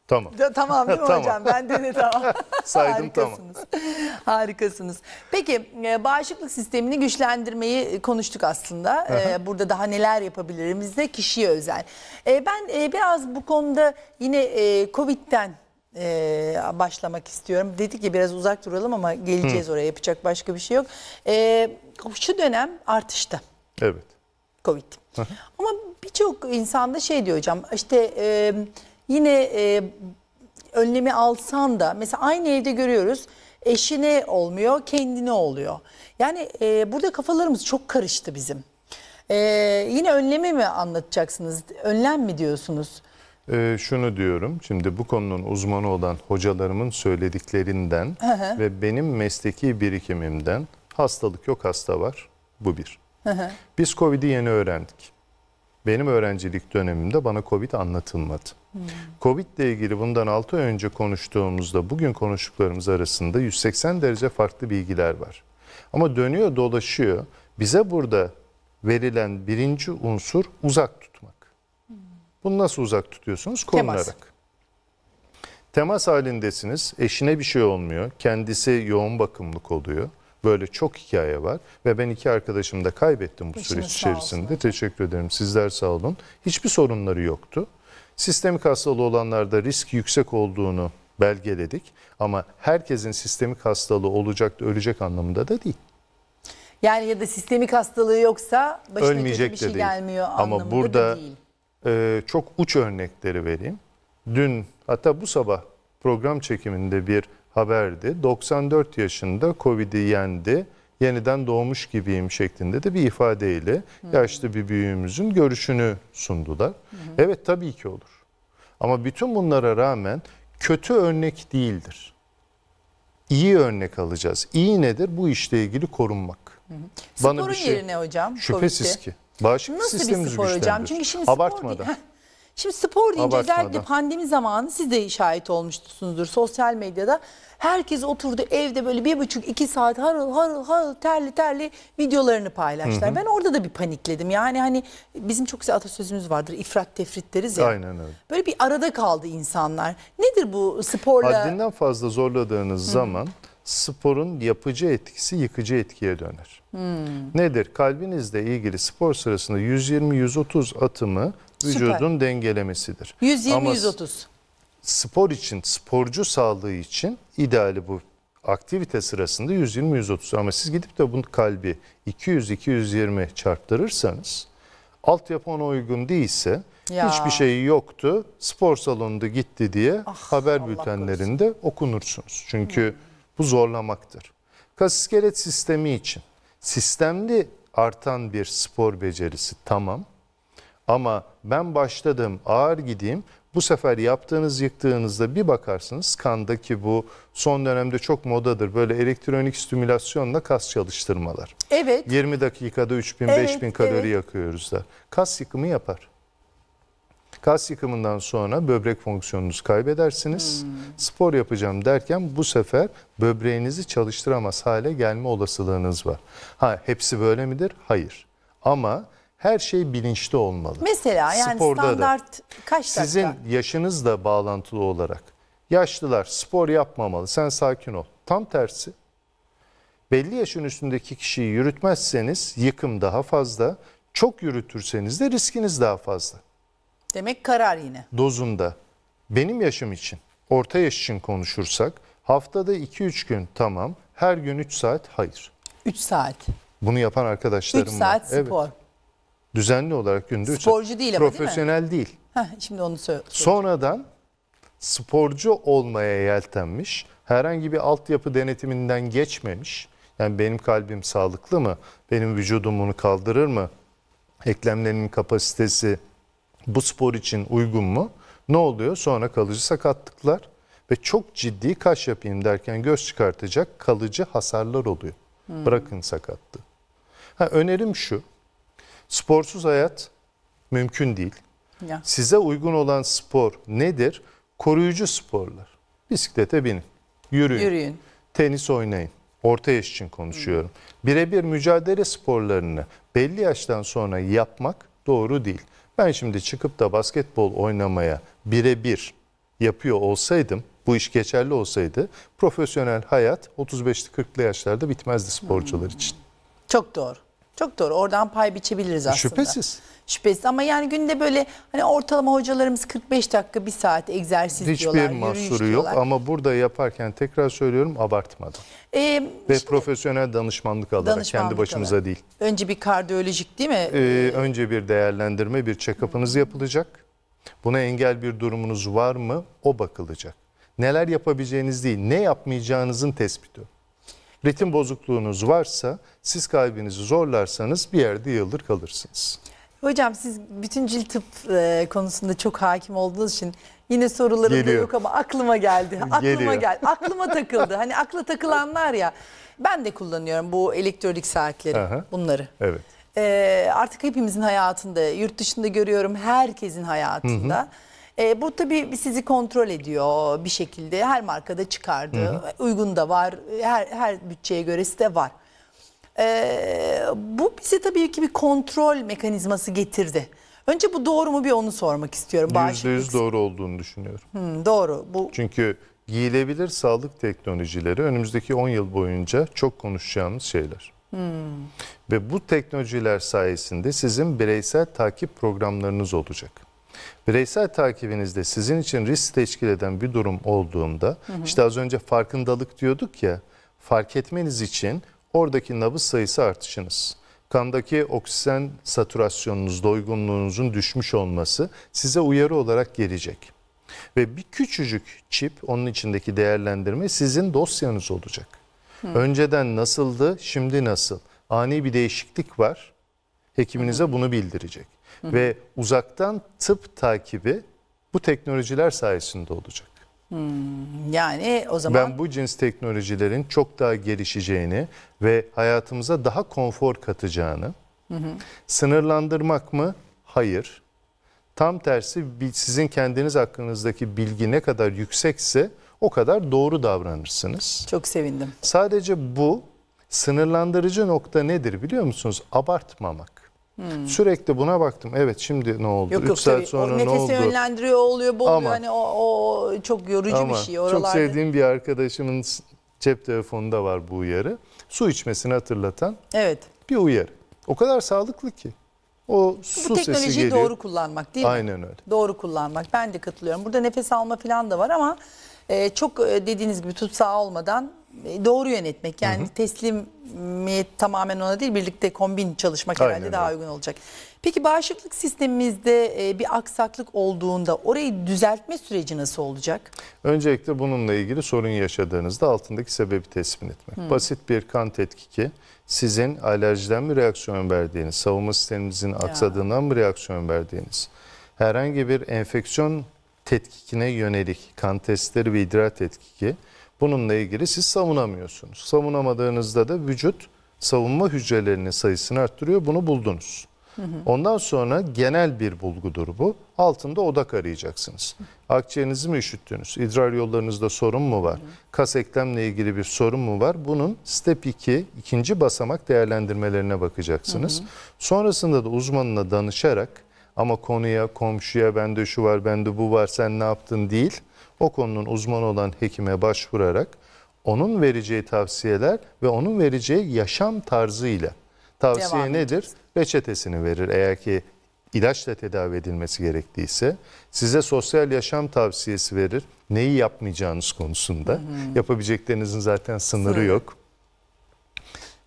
Tamam. Da, tamam değil mi tamam. hocam? Ben de, de tamam. Saydım Harikasınız. tamam. Harikasınız. Peki e, bağışıklık sistemini güçlendirmeyi konuştuk aslında. E, burada daha neler yapabiliriz de kişiye özel. E, ben e, biraz bu konuda yine e, Covid'den e, başlamak istiyorum. Dedik ki biraz uzak duralım ama geleceğiz Hı. oraya yapacak başka bir şey yok. E, şu dönem artışta. Evet. Covid. Hı. ama birçok insanda şey diyor hocam işte e, yine e, önlemi alsan da mesela aynı evde görüyoruz eşine olmuyor kendine oluyor. Yani e, burada kafalarımız çok karıştı bizim. E, yine önlemi mi anlatacaksınız? Önlem mi diyorsunuz? e, şunu diyorum. Şimdi bu konunun uzmanı olan hocalarımın söylediklerinden hı hı. ve benim mesleki birikimimden hastalık yok hasta var. Bu bir. Hı hı. Biz Covid'i yeni öğrendik. Benim öğrencilik dönemimde bana Covid anlatılmadı. Covid ile ilgili bundan 6 ay önce konuştuğumuzda bugün konuştuklarımız arasında 180 derece farklı bilgiler var. Ama dönüyor dolaşıyor. Bize burada verilen birinci unsur uzak bunu nasıl uzak tutuyorsunuz? Korunarak. Temas. Temas halindesiniz. Eşine bir şey olmuyor. Kendisi yoğun bakımlık oluyor. Böyle çok hikaye var ve ben iki arkadaşımı da kaybettim bu Eşiniz süreç içerisinde. Teşekkür ederim. Sizler sağ olun. Hiçbir sorunları yoktu. Sistemik hastalığı olanlarda risk yüksek olduğunu belgeledik ama herkesin sistemik hastalığı olacak da ölecek anlamında da değil. Yani ya da sistemik hastalığı yoksa başına Ölmeyecek bir şey değil. gelmiyor anlamında ama burada da değil e, çok uç örnekleri vereyim. Dün hatta bu sabah program çekiminde bir haberdi. 94 yaşında Covid'i yendi, yeniden doğmuş gibiyim şeklinde de bir ifadeyle hmm. yaşlı bir büyüğümüzün görüşünü sundular. Hmm. Evet tabii ki olur. Ama bütün bunlara rağmen kötü örnek değildir. İyi örnek alacağız. İyi nedir? Bu işle ilgili korunmak. Hı hı. Bana bir şey, yerine hocam. Şüphesiz ki. Bağışıklık Nasıl sistemimiz bir spor hocam? Çünkü şimdi Abartmadan. Spor, şimdi spor deyince Abartmadan. özellikle pandemi zamanı siz de şahit olmuşsunuzdur sosyal medyada. Herkes oturdu evde böyle bir buçuk iki saat harıl harıl harıl terli terli videolarını paylaştılar. Ben orada da bir panikledim. Yani hani bizim çok güzel atasözümüz vardır ifrat tefrit deriz ya. Aynen öyle. Böyle bir arada kaldı insanlar. Nedir bu sporla? Haddinden fazla zorladığınız hı. zaman sporun yapıcı etkisi yıkıcı etkiye döner. Hmm. Nedir? Kalbinizle ilgili spor sırasında 120-130 atımı vücudun Süper. dengelemesidir. 120-130. Spor için, sporcu sağlığı için ideali bu aktivite sırasında 120-130 ama siz gidip de bunu kalbi 200-220 çarptırırsanız altyapı ona uygun değilse ya. hiçbir şeyi yoktu spor salonunda gitti diye ah, haber Allah bültenlerinde korusun. okunursunuz. Çünkü hmm bu zorlamaktır. Kas iskelet sistemi için sistemli artan bir spor becerisi tamam. Ama ben başladım ağır gideyim. Bu sefer yaptığınız yıktığınızda bir bakarsınız kandaki bu son dönemde çok modadır. Böyle elektronik stimülasyonla kas çalıştırmalar. Evet. 20 dakikada 3000 evet, 5000 kalori evet. yakıyoruz da. Kas yıkımı yapar. Kas yıkımından sonra böbrek fonksiyonunuzu kaybedersiniz. Hmm. Spor yapacağım derken bu sefer böbreğinizi çalıştıramaz hale gelme olasılığınız var. Ha hepsi böyle midir? Hayır. Ama her şey bilinçli olmalı. Mesela yani Sporda standart da. kaç dakika? Sizin yaşınızla bağlantılı olarak yaşlılar spor yapmamalı. Sen sakin ol. Tam tersi. Belli yaşın üstündeki kişiyi yürütmezseniz yıkım daha fazla. Çok yürütürseniz de riskiniz daha fazla. Demek karar yine. Dozunda. Benim yaşım için, orta yaş için konuşursak haftada 2-3 gün tamam, her gün 3 saat hayır. 3 saat. Bunu yapan arkadaşlarım 3 saat spor. Evet. Düzenli olarak günde 3 Sporcu saat. değil ama Profesyonel değil. Mi? değil. Heh, şimdi onu söyle. Sonradan sporcu olmaya yeltenmiş, herhangi bir altyapı denetiminden geçmemiş. Yani benim kalbim sağlıklı mı? Benim vücudum bunu kaldırır mı? Eklemlerimin kapasitesi bu spor için uygun mu? Ne oluyor? Sonra kalıcı sakatlıklar ve çok ciddi kaş yapayım derken göz çıkartacak kalıcı hasarlar oluyor. Hmm. Bırakın sakattı. Ha, önerim şu. Sporsuz hayat mümkün değil. Ya. Size uygun olan spor nedir? Koruyucu sporlar. Bisiklete binin, yürüyün, yürüyün. tenis oynayın. Orta yaş için konuşuyorum. Hmm. Birebir mücadele sporlarını belli yaştan sonra yapmak doğru değil. Ben şimdi çıkıp da basketbol oynamaya birebir yapıyor olsaydım, bu iş geçerli olsaydı profesyonel hayat 35'li 40'lı yaşlarda bitmezdi sporcular hmm. için. Çok doğru. Çok doğru. Oradan pay biçebiliriz e, aslında. Şüphesiz şüphesiz. Ama yani günde böyle hani ortalama hocalarımız 45 dakika bir saat egzersiz Hiçbir diyorlar. Hiçbir mahsuru yok ama burada yaparken tekrar söylüyorum abartmadım. Ee, Ve işte, profesyonel danışmanlık alarak danışmanlık kendi başımıza alarak. değil. Önce bir kardiyolojik değil mi? Ee, önce bir değerlendirme bir check-up'ınız yapılacak. Buna engel bir durumunuz var mı? O bakılacak. Neler yapabileceğiniz değil, ne yapmayacağınızın tespiti. Ritim bozukluğunuz varsa, siz kalbinizi zorlarsanız bir yerde yıldır kalırsınız. Hocam siz bütün cilt tıp e, konusunda çok hakim olduğunuz için yine sorularım Geliyor. da yok ama aklıma geldi. Aklıma Geliyor. geldi. Aklıma takıldı. hani akla takılanlar ya. Ben de kullanıyorum bu elektronik saatleri Aha. bunları. Evet. E, artık hepimizin hayatında yurt dışında görüyorum herkesin hayatında. Hı hı. E, bu tabii sizi kontrol ediyor bir şekilde. Her markada çıkardı. Hı hı. Uygun da var. Her, her bütçeye göresi de var. Ee, bu bize tabii ki bir kontrol mekanizması getirdi. Önce bu doğru mu bir onu sormak istiyorum. Yüzde yüz doğru olduğunu düşünüyorum. Hmm, doğru. Bu... Çünkü giyilebilir sağlık teknolojileri önümüzdeki 10 yıl boyunca çok konuşacağımız şeyler. Hmm. Ve bu teknolojiler sayesinde sizin bireysel takip programlarınız olacak. Bireysel takibinizde sizin için risk teşkil eden bir durum olduğunda hı işte az önce farkındalık diyorduk ya fark etmeniz için oradaki nabız sayısı artışınız. Kandaki oksijen satürasyonunuz, doygunluğunuzun düşmüş olması size uyarı olarak gelecek. Ve bir küçücük çip onun içindeki değerlendirme sizin dosyanız olacak. Hı. Hmm. Önceden nasıldı, şimdi nasıl? Ani bir değişiklik var. Hekiminize Hı. bunu bildirecek. Hı. Ve uzaktan tıp takibi bu teknolojiler sayesinde olacak. Hmm, yani o zaman... Ben bu cins teknolojilerin çok daha gelişeceğini ve hayatımıza daha konfor katacağını hı hı. sınırlandırmak mı? Hayır. Tam tersi sizin kendiniz hakkınızdaki bilgi ne kadar yüksekse o kadar doğru davranırsınız. Çok sevindim. Sadece bu sınırlandırıcı nokta nedir biliyor musunuz? Abartmamak. Hmm. Sürekli buna baktım. Evet şimdi ne oldu? 3 saat sonra ne oldu? Nefesi yönlendiriyor oluyor, boğuluyor. Ama, hani o, o çok yorucu ama bir şey oralarda. Çok sevdiğim bir arkadaşımın cep telefonunda var bu uyarı. Su içmesini hatırlatan evet. bir uyarı. O kadar sağlıklı ki. O su bu teknolojiyi sesi geliyor. doğru kullanmak değil mi? Aynen öyle. Doğru kullanmak. Ben de katılıyorum. Burada nefes alma falan da var ama e, çok e, dediğiniz gibi tutsağı olmadan doğru yönetmek yani hı hı. teslimiyet tamamen ona değil birlikte kombin çalışmak Aynen herhalde öyle. daha uygun olacak. Peki bağışıklık sistemimizde e, bir aksaklık olduğunda orayı düzeltme süreci nasıl olacak? Öncelikle bununla ilgili sorun yaşadığınızda altındaki sebebi tespit etmek. Hı. Hmm. Basit bir kan tetkiki sizin alerjiden bir reaksiyon verdiğiniz, savunma sisteminizin ya. aksadığından bir reaksiyon verdiğiniz, herhangi bir enfeksiyon tetkikine yönelik kan testleri ve idrar tetkiki Bununla ilgili siz savunamıyorsunuz. Savunamadığınızda da vücut savunma hücrelerinin sayısını arttırıyor. Bunu buldunuz. Ondan sonra genel bir bulgudur bu. Altında odak arayacaksınız. Akciğerinizi mi üşüttünüz? İdrar yollarınızda sorun mu var? Kas eklemle ilgili bir sorun mu var? Bunun step 2, ikinci basamak değerlendirmelerine bakacaksınız. Sonrasında da uzmanına danışarak ama konuya, komşuya bende şu var, bende bu var, sen ne yaptın değil o konunun uzmanı olan hekime başvurarak onun vereceği tavsiyeler ve onun vereceği yaşam tarzıyla tavsiye Devam nedir? Edeceğiz. Reçetesini verir eğer ki ilaçla tedavi edilmesi gerektiyse size sosyal yaşam tavsiyesi verir. Neyi yapmayacağınız konusunda. Hı hı. Yapabileceklerinizin zaten sınırı Sınır. yok.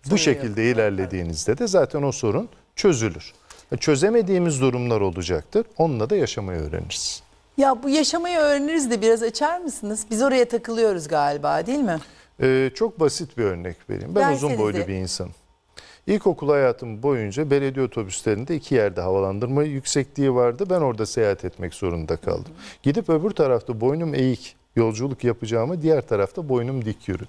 Sınır Bu şekilde yok. ilerlediğinizde de zaten o sorun çözülür. Çözemediğimiz durumlar olacaktır. Onunla da yaşamayı öğreniriz. Ya bu yaşamayı öğreniriz de biraz açar mısınız? Biz oraya takılıyoruz galiba değil mi? Ee, çok basit bir örnek vereyim. Ben uzun boylu bir insanım. İlkokul hayatım boyunca belediye otobüslerinde iki yerde havalandırma yüksekliği vardı. Ben orada seyahat etmek zorunda kaldım. Hı hı. Gidip öbür tarafta boynum eğik yolculuk yapacağımı diğer tarafta boynum dik yürüdüm.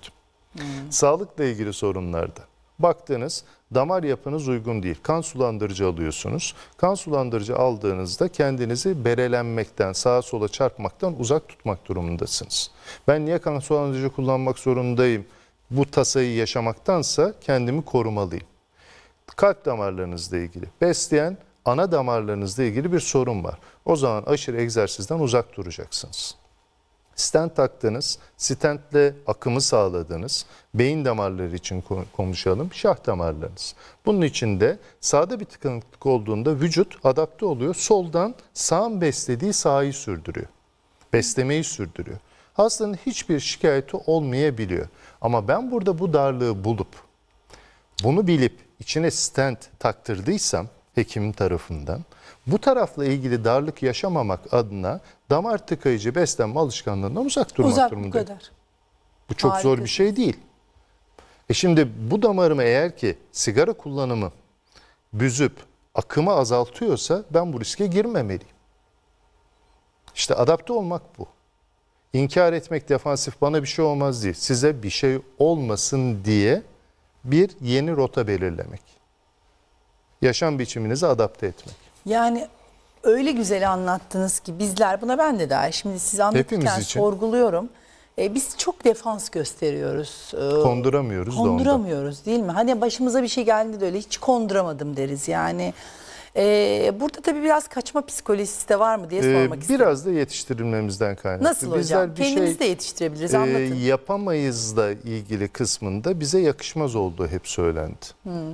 Hı. Hmm. Sağlıkla ilgili sorunlarda. Baktınız damar yapınız uygun değil. Kan sulandırıcı alıyorsunuz. Kan sulandırıcı aldığınızda kendinizi berelenmekten, sağa sola çarpmaktan uzak tutmak durumundasınız. Ben niye kan sulandırıcı kullanmak zorundayım? Bu tasayı yaşamaktansa kendimi korumalıyım. Kalp damarlarınızla ilgili besleyen ana damarlarınızla ilgili bir sorun var. O zaman aşırı egzersizden uzak duracaksınız. Stent taktınız, stentle akımı sağladınız. Beyin damarları için konuşalım, şah damarlarınız. Bunun için de sağda bir tıkanıklık olduğunda vücut adapte oluyor. Soldan sağın beslediği sahayı sürdürüyor. Beslemeyi sürdürüyor. Hastanın hiçbir şikayeti olmayabiliyor. Ama ben burada bu darlığı bulup, bunu bilip içine stent taktırdıysam hekimin tarafından bu tarafla ilgili darlık yaşamamak adına damar tıkayıcı beslenme alışkanlığından uzak durmak uzak durumundayım. Uzak bu kadar. Bu çok Harika. zor bir şey değil. E şimdi bu damarımı eğer ki sigara kullanımı büzüp akımı azaltıyorsa ben bu riske girmemeliyim. İşte adapte olmak bu. İnkar etmek defansif bana bir şey olmaz değil. Size bir şey olmasın diye bir yeni rota belirlemek. Yaşam biçiminizi adapte etmek. Yani öyle güzel anlattınız ki bizler buna ben de dahil. Şimdi siz anlatırken sorguluyorum. E, biz çok defans gösteriyoruz. E, konduramıyoruz. Konduramıyoruz değil mi? Hani başımıza bir şey geldi de öyle hiç konduramadım deriz yani. E, burada tabii biraz kaçma psikolojisi de var mı diye e, sormak ee, istedim. Biraz da yetiştirilmemizden kaynaklı. Nasıl Bizler hocam? Bir Kendimizi şey, de yetiştirebiliriz anlatın. E, da ilgili kısmında bize yakışmaz olduğu hep söylendi. Hmm.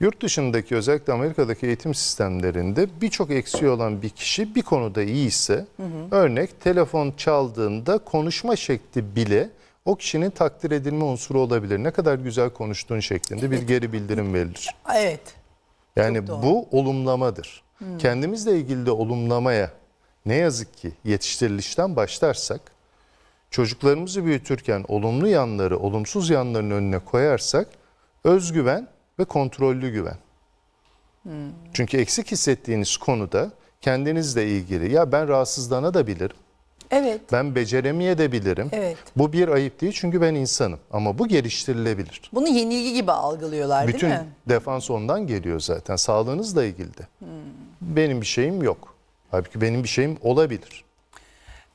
Yurt dışındaki özellikle Amerika'daki eğitim sistemlerinde birçok eksiği olan bir kişi bir konuda iyi ise hı hı. örnek telefon çaldığında konuşma şekli bile o kişinin takdir edilme unsuru olabilir. Ne kadar güzel konuştuğun şeklinde bir geri bildirim verilir. Evet. Yani bu olumlamadır. Hmm. Kendimizle ilgili de olumlamaya ne yazık ki yetiştirilişten başlarsak çocuklarımızı büyütürken olumlu yanları olumsuz yanların önüne koyarsak özgüven ve kontrollü güven. Hmm. Çünkü eksik hissettiğiniz konuda kendinizle ilgili ya ben rahatsızlana da bilirim. Evet. Ben beceremeye bilirim. Evet. Bu bir ayıp değil çünkü ben insanım ama bu geliştirilebilir. Bunu yenilgi gibi algılıyorlar Bütün değil mi? Bütün defans ondan geliyor zaten sağlığınızla ilgili de. Hmm. Benim bir şeyim yok. Halbuki benim bir şeyim olabilir.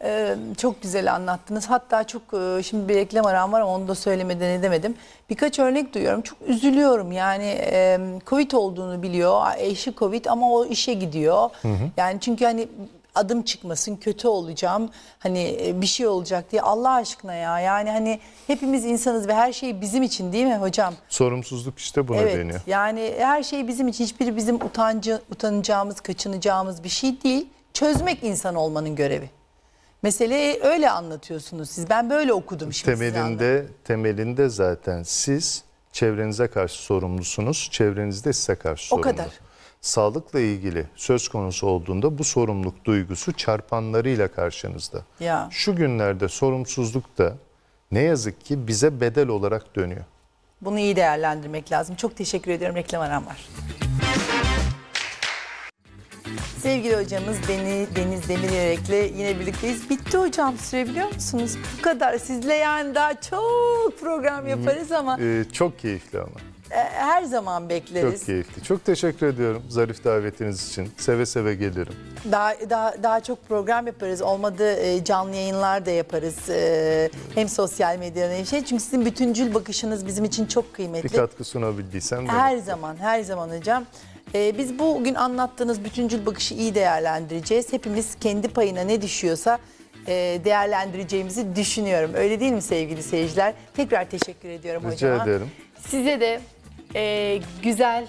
Ee, çok güzel anlattınız. Hatta çok e, şimdi bir reklam aram var ama onu da söylemeden edemedim. Birkaç örnek duyuyorum. Çok üzülüyorum. Yani e, Covid olduğunu biliyor. Eşi Covid ama o işe gidiyor. Hı hı. Yani çünkü hani adım çıkmasın, kötü olacağım, hani e, bir şey olacak diye Allah aşkına ya. Yani hani hepimiz insanız ve her şey bizim için değil mi hocam? Sorumsuzluk işte buna evet, deniyor. Yani her şey bizim için. hiçbir bizim utancı, utanacağımız, kaçınacağımız bir şey değil. Çözmek insan olmanın görevi. Meseleyi öyle anlatıyorsunuz siz. Ben böyle okudum şimdi Temelinde, temelinde zaten siz çevrenize karşı sorumlusunuz. Çevrenizde size karşı sorumlu. O kadar. Sağlıkla ilgili söz konusu olduğunda bu sorumluluk duygusu çarpanlarıyla karşınızda. Ya. Şu günlerde sorumsuzluk da ne yazık ki bize bedel olarak dönüyor. Bunu iyi değerlendirmek lazım. Çok teşekkür ediyorum. Reklam aram var. Sevgili hocamız Deniz, Deniz Demiryörek'le yine birlikteyiz. Bitti hocam sürebiliyor musunuz? Bu kadar. Sizle yani daha çok program yaparız ama. Ee, çok keyifli ama. E, her zaman bekleriz. Çok keyifli. Çok teşekkür ediyorum zarif davetiniz için. Seve seve gelirim. Daha daha, daha çok program yaparız. Olmadı e, canlı yayınlar da yaparız. E, hem sosyal medyada hem şey. Çünkü sizin bütüncül bakışınız bizim için çok kıymetli. Bir katkı sunabildiysem. Her zaman, her zaman hocam. Ee, biz bugün anlattığınız bütüncül bakışı iyi değerlendireceğiz. Hepimiz kendi payına ne düşüyorsa e, değerlendireceğimizi düşünüyorum. Öyle değil mi sevgili seyirciler? Tekrar teşekkür ediyorum Rica hocama. ederim. Size de e, güzel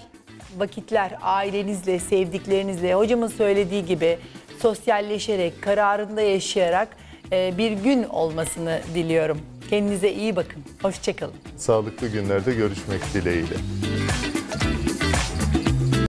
vakitler ailenizle, sevdiklerinizle, hocamın söylediği gibi sosyalleşerek, kararında yaşayarak e, bir gün olmasını diliyorum. Kendinize iyi bakın. Hoşçakalın. Sağlıklı günlerde görüşmek dileğiyle.